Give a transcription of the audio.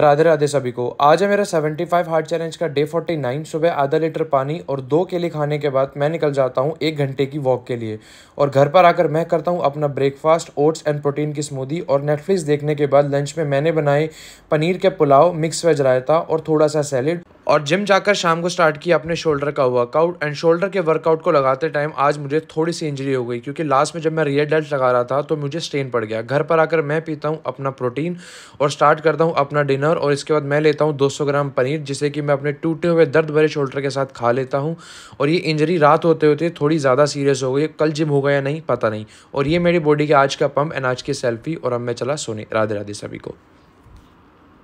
राधे राधे सभी को आज है मेरा 75 फाइव हार्ट चैलेंज का डे 49 सुबह आधा लीटर पानी और दो केले खाने के बाद मैं निकल जाता हूँ एक घंटे की वॉक के लिए और घर पर आकर मैं करता हूँ अपना ब्रेकफास्ट ओट्स एंड प्रोटीन की स्मूदी और नेटफ्लिक्स देखने के बाद लंच में मैंने बनाए पनीर के पुलाव मिक्स वेज रायता और थोड़ा सा सैलेड और जिम जाकर शाम को स्टार्ट किया अपने शोल्डर का वर्कआउट एंड शोल्डर के वर्कआउट को लगाते टाइम आज मुझे थोड़ी सी इंजरी हो गई क्योंकि लास्ट में जब मैं रियर डेल्ट लगा रहा था तो मुझे स्ट्रेन पड़ गया घर पर आकर मैं पीता हूँ अपना प्रोटीन और स्टार्ट करता हूँ अपना डिनर और इसके बाद मैं लेता हूँ 200 ग्राम पनीर जिसे कि मैं अपने टूटे हुए दर्द भरे शोल्डर के साथ खा लेता हूँ और ये इंजरी रात होते होते थोड़ी ज़्यादा सीरियस हो गई कल जिम होगा या नहीं पता नहीं और ये मेरी बॉडी के आज का पम्प एंड आज की सेल्फी और अब मैं चला सोने राधे राधे सभी को